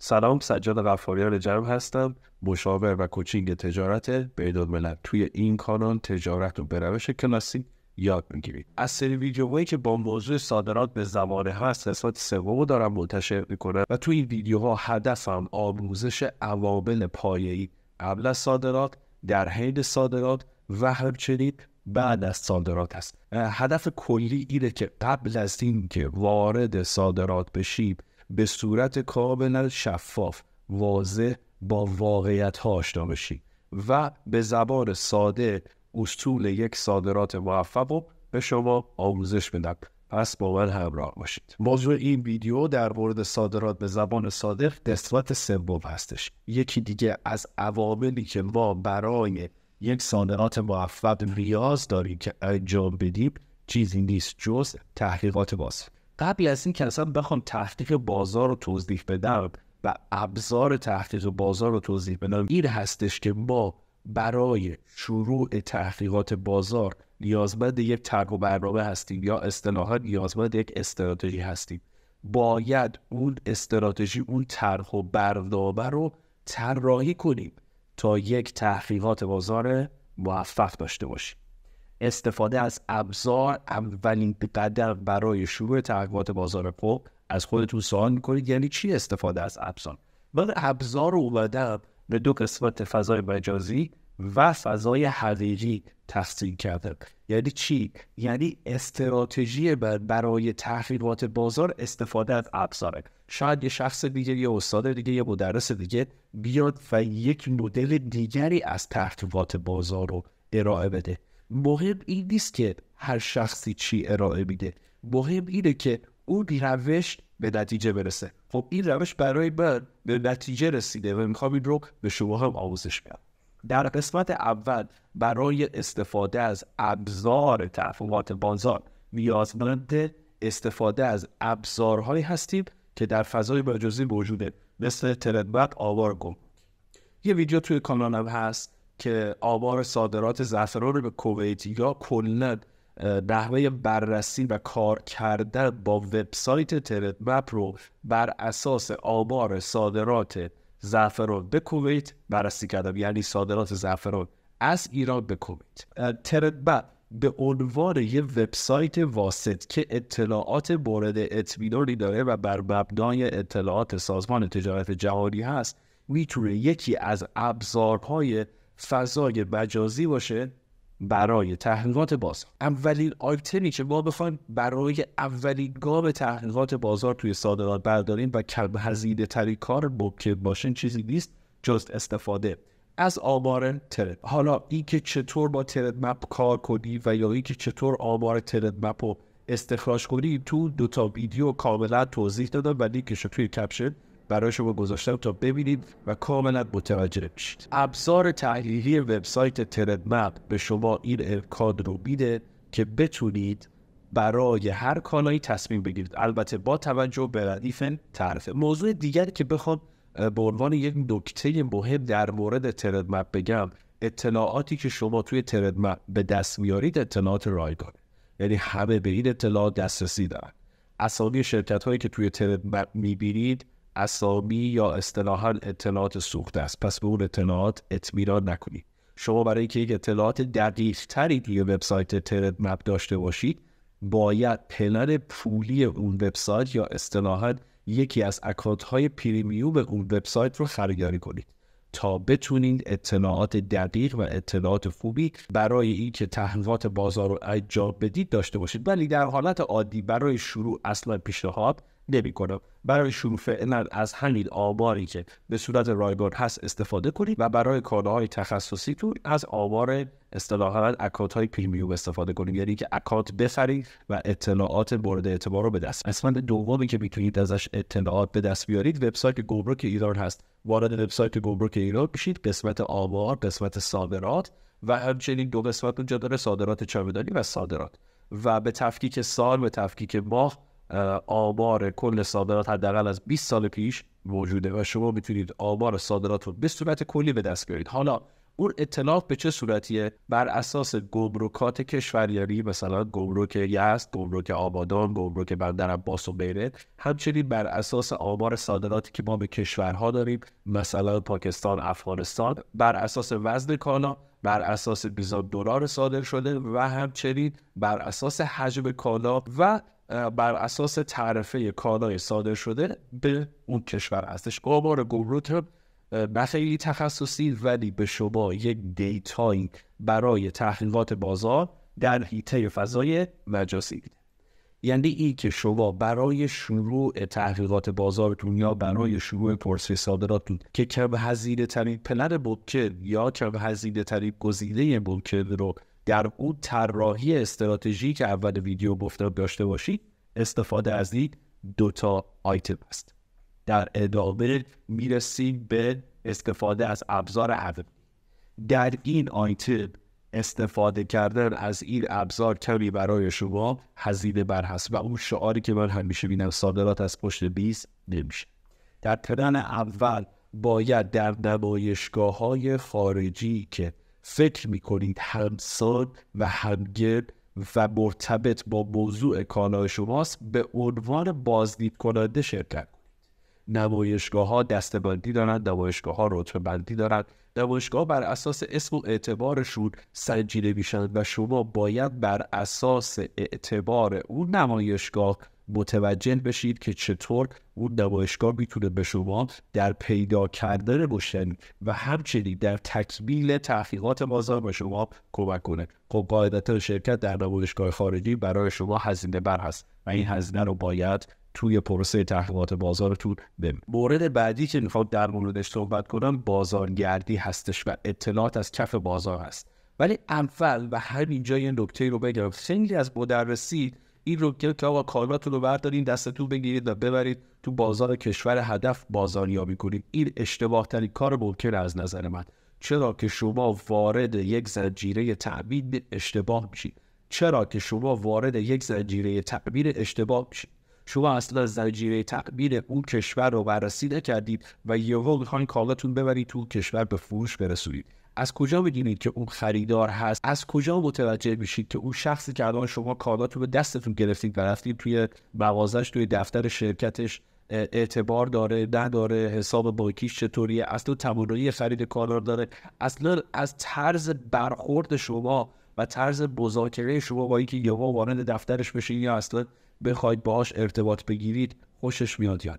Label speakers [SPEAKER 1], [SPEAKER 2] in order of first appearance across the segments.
[SPEAKER 1] سلام سجاد غفاریان جمع هستم مشاور و کوچینگ تجارت بینالملل توی این کانال تجارت رو به روش کلاسیک یاد میگیرید از سری ویدیوهایی که با موضوع صادرات به زمانه هست قسمت سوم دارم منتشر میکنم و توی این ویدیوها هدفم آموزش عوامل پایه‌ای قبل از صادرات در حین صادرات و همچنین بعد از صادرات هست هدف کلی اینه که قبل از اینکه وارد صادرات بشیم به صورت کاملا شفاف واضح با واقعیت ها آشنا بشی و به زبان ساده اصول یک صادرات موفق رو به شما آموزش بدم پس با من همراه باشید موضوع این ویدیو در مورد صادرات به زبان صادق، قسمت سوم هستش یکی دیگه از عواملی که ما برای یک صادرات موفق ریاض داریم که انجام بدیم چیزی نیست جز تحقیقات باز قبل از این که اصلا بخوام تحقیق بازار رو توضیح بدم و ابزار تحقیق بازار رو توضیح بدم این هستش که ما برای شروع تحقیقات بازار نیازمند یک طرح و برنامه هستیم یا اصطلاحا نیازمند یک استراتژی هستیم باید اون استراتژی اون طرح و برنامه رو طراحی کنیم تا یک تحقیقات بازار موفق داشته باشیم استفاده از ابزار اولین قدر برای شروع تحقیقات بازار خوب از خودتون سوال میکنید یعنی چی استفاده از ابزار من بله، ابزار رو اومدم به دو قسمت فضای مجازی و فضای حقیقی تقسیم کرده یعنی چی یعنی استراتژی برای تحقیقات بازار استفاده از ابزاره شاید یه شخص دیگه یه استاد دیگه یه مدرس دیگه بیاد و یک مدل دیگری از تحقیقات بازار رو ارائه بده مهم این نیست که هر شخصی چی ارائه میده مهم اینه که اون روش به نتیجه برسه خب این روش برای من به نتیجه رسیده و میخوام این رو به شما هم آموزش بدم در قسمت اول برای استفاده از ابزار تفاوت بازار نیازمند استفاده از ابزارهایی هستیم که در فضای مجازی موجوده مثل آوار آوارگو یه ویدیو توی کانالم هست که آمار صادرات زعفران به کویت یا کلا نحوه بررسی و کار کردن با وبسایت ترد مپ رو بر اساس آمار صادرات زعفران به کویت بررسی کردم یعنی صادرات زعفران از ایران به کویت ترد مپ به عنوان یه وبسایت واسط که اطلاعات مورد اطمینانی داره و بر مبنای اطلاعات سازمان تجارت جهانی هست میتونه یکی از ابزارهای فضای مجازی باشه برای تحقیقات بازار اولین آیتمی که ما بخوایم برای اولین گام تحقیقات بازار توی صادرات برداریم و کم هزینه تری کار ممکن باشین چیزی نیست جز استفاده از آمار ترد حالا اینکه چطور با ترد مپ کار کنی و یا اینکه چطور آمار ترد مپ رو استخراج کنی تو تا ویدیو کاملا توضیح دادم و لینکش توی کپشن برای شما گذاشتم تا ببینید و کاملا متوجه بشید ابزار تحلیلی وبسایت ترند به شما این امکان رو میده که بتونید برای هر کالایی تصمیم بگیرید البته با توجه به ردیف طرف موضوع دیگری که بخوام به عنوان یک نکته مهم در مورد ترند بگم اطلاعاتی که شما توی ترند به دست میارید اطلاعات رایگان یعنی همه به این اطلاعات دسترسی دارن اسامی شرکت هایی که توی ترند میبینید اسامی یا اصطلاحا اطلاعات سوخت است پس به اون اطلاعات اطمینان نکنید شما برای اینکه یک اطلاعات دقیق تری توی وبسایت ترد مپ داشته باشید باید پلن پولی اون وبسایت یا اصطلاحا یکی از اکانت های پریمیوم اون وبسایت رو خریداری کنید تا بتونید اطلاعات دقیق و اطلاعات خوبی برای اینکه تحقیقات بازار رو انجام بدید داشته باشید ولی در حالت عادی برای شروع اصلا پیشنهاد نمیکنه برای شروع فعلا از همین آماری که به صورت رایگان هست استفاده کنید و برای کالاهای تو از آمار اصطلاحا اکانت های پریمیوم استفاده کنید یعنی که اکانت بخرید و اطلاعات مورد اعتبار رو به دست قسمت دومی که میتونید ازش اطلاعات به دست بیارید وبسایت گمرک ایران هست وارد وبسایت گمرک ایران بشید قسمت آمار قسمت صادرات و همچنین دو قسمت اونجا داره صادرات چمدانی و صادرات و به تفکیک سال به تفکیک ماه آمار کل صادرات حداقل از 20 سال پیش موجوده و شما میتونید آمار صادرات رو به صورت کلی به دست بیارید حالا اون اطلاعات به چه صورتیه بر اساس گمرکات کشوریاری مثلا گمرک یزد گمرک آبادان گمرک بندر عباس و غیره همچنین بر اساس آمار صادراتی که ما به کشورها داریم مثلا پاکستان افغانستان بر اساس وزن کالا بر اساس بیزان دلار صادر شده و همچنین بر اساس حجم کالا و بر اساس تعرفه کالای صادر شده به اون کشور هستش آمار گمروت نه خیلی تخصصی ولی به شما یک دیتایی برای تحقیقات بازار در حیطه فضای مجازی یعنی این که شما برای شروع تحقیقات بازارتون یا برای شروع پرسه صادراتتون که کم هزینه ترین پلن یا کم هزینه ترین گزینه رو در اون طراحی استراتژی که اول ویدیو گفتم داشته باشید استفاده از این دوتا آیتم است در ادامه میرسیم به استفاده از ابزار عدد در این آیتم استفاده کردن از این ابزار کمی برای شما هزینه بر هست و اون شعاری که من همیشه بینم صادرات از پشت 20 نمیشه در ترن اول باید در نمایشگاه های خارجی که فکر میکنید همسان و همگرد و مرتبط با موضوع کانال شماست به عنوان بازدید کننده شرکت کنید نمایشگاه ها دستبندی دارند نمایشگاه ها رتبه بندی دارند نمایشگاه بر اساس اسم و اعتبارشون سنجیده میشن و شما باید بر اساس اعتبار اون نمایشگاه متوجه بشید که چطور اون نمایشگاه میتونه به شما در پیدا کردن مشتری و همچنین در تکمیل تحقیقات بازار به شما کمک کنه خب قاعدتا شرکت در نمایشگاه خارجی برای شما هزینه بر هست و این هزینه رو باید توی پروسه تحقیقات بازارتون به مورد بعدی که میخوام در موردش صحبت کنم بازارگردی هستش و اطلاعات از کف بازار هست ولی اول و همینجا یه نکته رو بگم خیلی از مدرسین این رو که آقا کالباتون رو بردارین دستتون بگیرید و ببرید تو بازار کشور هدف بازاریابی کنید این اشتباه ترین کار ممکن از نظر من چرا که شما وارد یک زنجیره تعبیر اشتباه میشید چرا که شما وارد یک زنجیره تعبیر اشتباه میشید شما اصلا زنجیره تقبیل اون کشور رو بررسی نکردید و یهو میخواین کالاتون ببرید تو کشور به فروش برسونید از کجا میدونید که اون خریدار هست از کجا متوجه میشید که اون شخصی که الان شما کالاتون به دستتون گرفتید و رفتید توی مغازش توی دفتر شرکتش اعتبار داره داره؟ حساب بانکیش چطوریه اصلا توانایی خرید کالا داره اصلا از طرز برخورد شما و طرز مذاکره شما با اینکه یهو وارد دفترش بشین یا اصلا بخواید باهاش ارتباط بگیرید خوشش میاد یا نه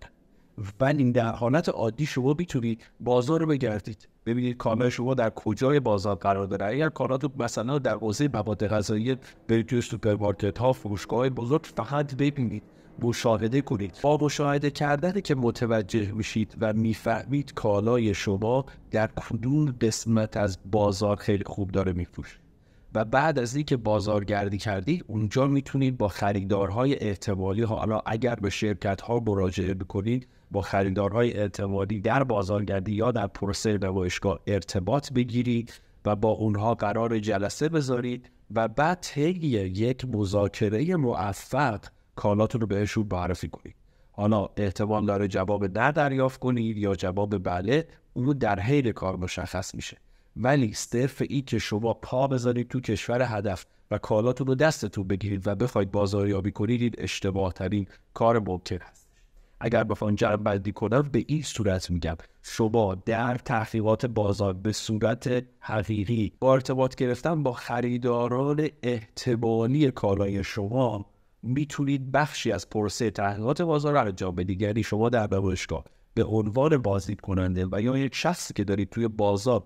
[SPEAKER 1] ولی در حالت عادی شما میتونید بازار رو بگردید ببینید کامل شما در کجای بازار قرار داره اگر کارات مثلا در حوزه مواد غذایی برید توی سوپرمارکت ها فروشگاه بزرگ فقط ببینید مشاهده کنید با مشاهده کردن که متوجه میشید و میفهمید کالای شما در کدوم قسمت از بازار خیلی خوب داره میفروشه و بعد از اینکه بازارگردی کردی اونجا میتونید با خریدارهای احتمالی حالا اگر به شرکت ها مراجعه بکنید با خریدارهای احتمالی در بازارگردی یا در پروسه نمایشگاه ارتباط بگیرید و با اونها قرار جلسه بذارید و بعد طی یک مذاکره موفق کالاتون رو بهشون معرفی کنید حالا احتمال داره جواب نه دریافت کنید یا جواب بله اون در حین کار مشخص میشه ولی صرف ای که شما پا بذارید تو کشور هدف و کالاتون رو دستتون بگیرید و بخواید بازاریابی کنید این اشتباه ترین کار ممکن است اگر بخوام جمع بندی کنم به این صورت میگم شما در تحقیقات بازار به صورت حقیقی با ارتباط گرفتن با خریداران احتمالی کالای شما میتونید بخشی از پروسه تحقیقات بازار را انجام بدید یعنی شما در نمایشگاه به عنوان بازدید کننده و یا یک شخصی که دارید توی بازار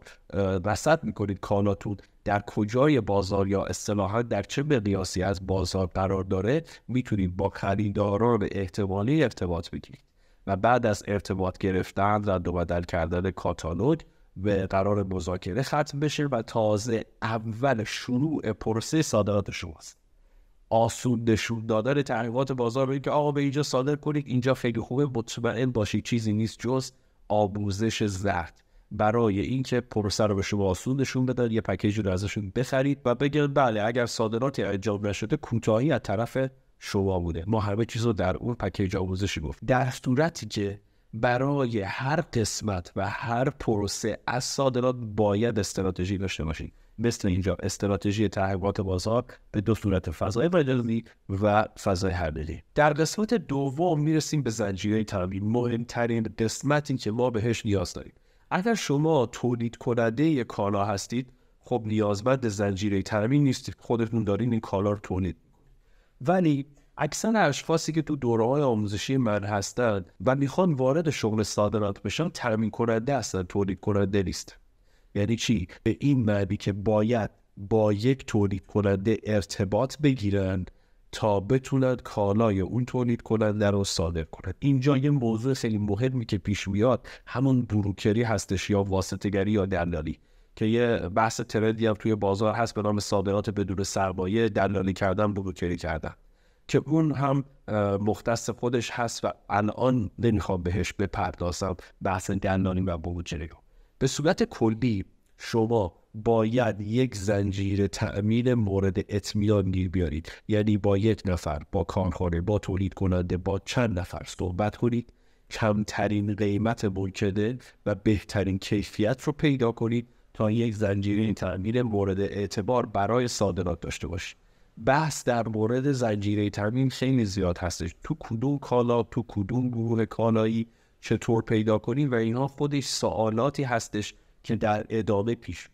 [SPEAKER 1] رصد میکنید کالاتون در کجای بازار یا اصطلاحا در چه مقیاسی از بازار قرار داره میتونید با خریداران احتمالی ارتباط بگیرید و بعد از ارتباط گرفتن رد و بدل کردن کاتالوگ به قرار مذاکره ختم بشه و تازه اول شروع پروسه صادرات شماست نشون دادن تغییرات بازار به که آقا به اینجا صادر کنید اینجا خیلی خوبه مطمئن باشید چیزی نیست جز آموزش زرد برای اینکه پروسه رو به شما نشون بدن یه پکیج رو ازشون بخرید و بگن بله اگر صادراتی انجام نشده کوتاهی از طرف شما بوده ما همه چیز رو در اون پکیج آموزشی گفت در صورتی که برای هر قسمت و هر پروسه از صادرات باید استراتژی داشته باشید مثل اینجا استراتژی تحقیقات بازار به دو صورت فضای قلدری و فضای هردلی در قسمت دوم میرسیم به زنجیره تامین مهمترین قسمتی که ما بهش نیاز داریم اگر شما تولید کننده کالا هستید خب نیازمند زنجیره تامین نیستید خودتون دارین این کالا رو تولید ولی اکثر اشخاصی که تو دوره های آموزشی من هستند و میخوان وارد شغل صادرات بشن تامین کننده هستن تولید کننده نیست یعنی چی به این معنی که باید با یک تولید کننده ارتباط بگیرند تا بتونند کالای اون تولید کننده رو صادر کنند اینجا یه موضوع خیلی مهمی که پیش میاد همون بروکری هستش یا واسطگری یا دلالی که یه بحث ترندی هم توی بازار هست به نام صادرات بدون سرمایه دلالی کردن بروکری کردن که اون هم مختص خودش هست و الان نمیخوام بهش بپردازم بحث دلالی و بروکری به صورت کلی شما باید یک زنجیره تأمین مورد اطمینان گیر بیارید یعنی با یک نفر با کارخانه با تولید کننده با چند نفر صحبت کنید کمترین قیمت ممکنه و بهترین کیفیت رو پیدا کنید تا یک زنجیره تأمین مورد اعتبار برای صادرات داشته باشید بحث در مورد زنجیره تأمین خیلی زیاد هستش تو کدوم کالا تو کدوم گروه کالایی چطور پیدا کنیم و اینها خودش سوالاتی هستش که در ادامه پیش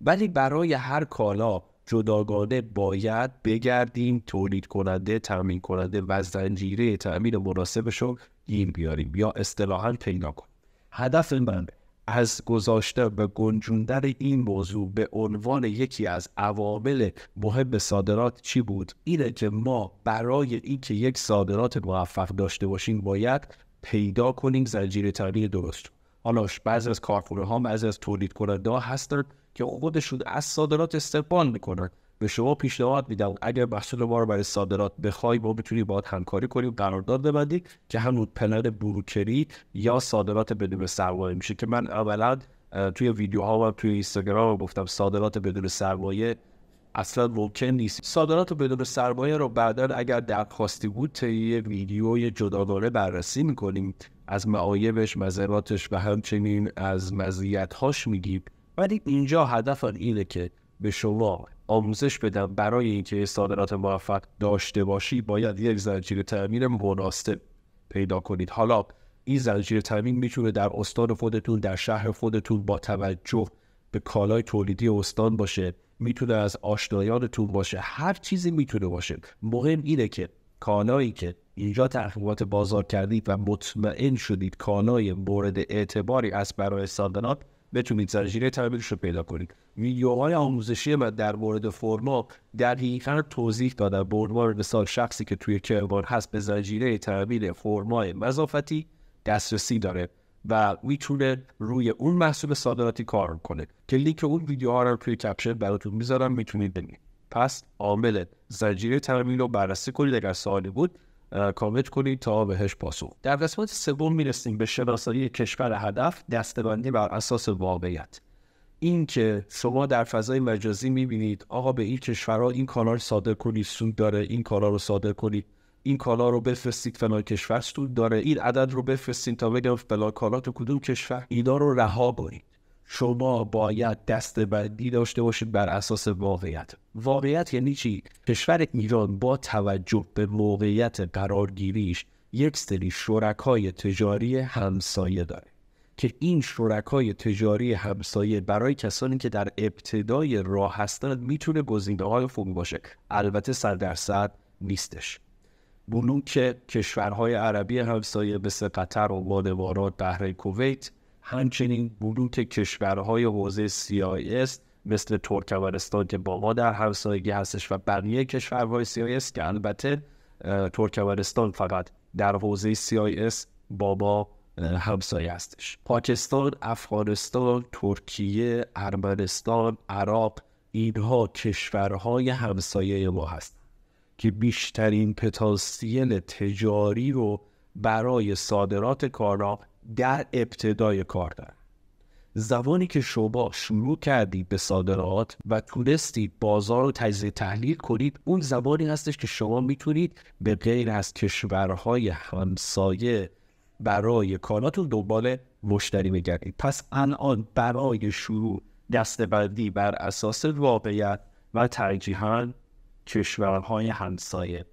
[SPEAKER 1] ولی برای هر کالا جداگانه باید بگردیم تولید کننده تامین کننده و زنجیره تامین مناسبش رو گیم بیاریم یا اصطلاحا پیدا کنیم هدف من از گذاشته و گنجوندن این موضوع به عنوان یکی از عوامل مهم صادرات چی بود اینه که ما برای اینکه یک صادرات موفق داشته باشیم باید پیدا کنیم زنجیره تامین درست حالا بعضی از کارفرما ها بعضی از تولید کننده ها هستن که خودشون از صادرات استقبال میکنن به شما پیشنهاد میدم اگر محصول ما رو برای صادرات بخوای ما بتونیم باید همکاری کنیم قرارداد ببندید که همون پنل بروکری یا صادرات بدون سرمایه میشه که من اولا توی ویدیوها و توی اینستاگرام گفتم صادرات بدون سرمایه اصلا ممکن نیست صادرات بدون سرمایه رو بعدا اگر درخواستی بود طی ویدیوی جداگانه بررسی میکنیم از معایبش مذراتش و همچنین از مزیتهاش میگیم ولی اینجا هدف اینه که به شما آموزش بدم برای اینکه صادرات موفق داشته باشی باید یک زنجیره تامین مناسب پیدا کنید حالا این زنجیره تامین میتونه در استان خودتون در شهر خودتون با توجه به کالای تولیدی استان باشه میتونه از آشنایانتون باشه هر چیزی میتونه باشه مهم اینه که کانایی که اینجا تحقیقات بازار کردید و مطمئن شدید کانای مورد اعتباری از برای ساندنات بتونید زنجیره تبدیلش رو پیدا کنید ویدیوهای آموزشی من در مورد فرما دقیقا توضیح دادم به عنوان مثال شخصی که توی کرمان هست به زنجیره تعمیر فرمای مضافتی دسترسی داره و میتونه روی اون محصول صادراتی کار کنه که لینک اون ویدیوها رو توی کپشن براتون میذارم میتونید ببینید پس عامل زنجیره تامین رو بررسی کنید اگر سوالی بود کامنت کنید تا بهش پاسخ در قسمت سوم میرسیم به شناسایی کشور هدف دستبندی بر اساس واقعیت این که شما در فضای مجازی میبینید آقا به این کشورها این کانال صادر کنید سود داره این کارا رو صادر کنید این کالا رو بفرستید فلان کشور داره این عدد رو بفرستید تا بگم فلان کالا تو کدوم کشور اینا رو رها کنید شما باید دست بندی داشته باشید بر اساس واقعیت واقعیت یعنی چی کشور ایران با توجه به موقعیت قرارگیریش یک سری شرکای تجاری همسایه داره که این شرکای تجاری همسایه برای کسانی که در ابتدای راه هستند میتونه گزینه های خوبی باشه البته صد درصد نیستش بلوک کشورهای عربی همسایه مثل قطر و امارات بحرین کویت همچنین بلوک کشورهای حوزه CIS مثل ترکمنستان که با ما در همسایگی هستش و بقیه کشورهای CIS که البته ترکمنستان فقط در حوزه CIS با ما همسایه هستش پاکستان، افغانستان، ترکیه، ارمنستان، عراق اینها کشورهای همسایه ما هست که بیشترین پتانسیل تجاری رو برای صادرات کارا در ابتدای کار دارن زمانی که شما شروع کردید به صادرات و تونستید بازار رو تجزیه تحلیل کنید اون زمانی هستش که شما میتونید به غیر از کشورهای همسایه برای کاناتون دنبال مشتری بگردید پس الان برای شروع دستبندی بر اساس واقعیت و ترجیحاً کشورهای همسایه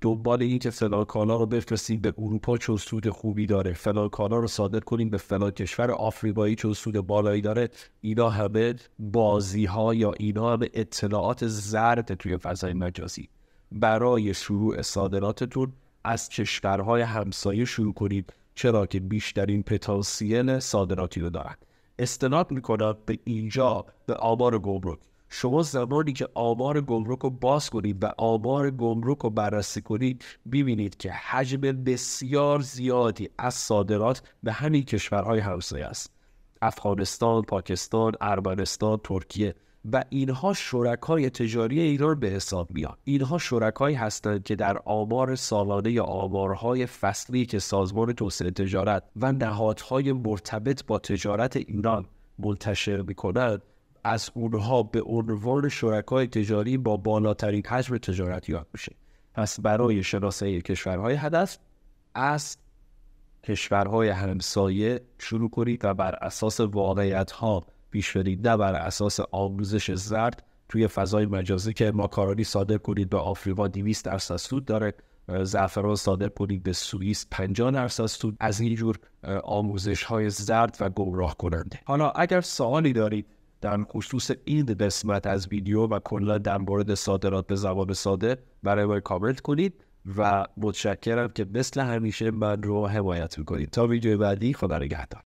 [SPEAKER 1] دنبال این که فلان کالا رو بفرستیم به اروپا چون سود خوبی داره فلان کالا رو صادر کنیم به فلان کشور آفریقایی چون سود بالایی داره اینا همه بازی ها یا اینا همه اطلاعات زرد توی فضای مجازی برای شروع صادراتتون از کشورهای همسایه شروع کنید چرا که بیشترین پتانسیل صادراتی رو دارند استناد میکنم به اینجا به آمار گمرک شما زمانی که آمار گمرک رو باز کنید و آمار گمرک رو بررسی کنید ببینید که حجم بسیار زیادی از صادرات به همین کشورهای همسایه است افغانستان، پاکستان، ارمنستان، ترکیه و اینها شرکای تجاری ایران به حساب میان اینها شرکایی هستند که در آمار سالانه یا آمارهای فصلی که سازمان توسعه تجارت و نهادهای مرتبط با تجارت ایران منتشر میکنند از اونها به عنوان شرکای تجاری با بالاترین حجم تجارت یاد میشه پس برای شناسایی کشورهای هدف از کشورهای همسایه شروع کنید و بر اساس واقعیت ها پیش نه بر اساس آموزش زرد توی فضای مجازی که ماکارونی صادر کنید به آفریقا 200 درصد سود داره زعفران صادر کنید به سوئیس 50 درصد سود از اینجور آموزش های زرد و گمراه کننده حالا اگر سوالی دارید در خصوص این قسمت از ویدیو و کلا در مورد صادرات به زبان ساده برای ما کامنت کنید و متشکرم که مثل همیشه من رو حمایت میکنید تا ویدیو بعدی خدا نگهدار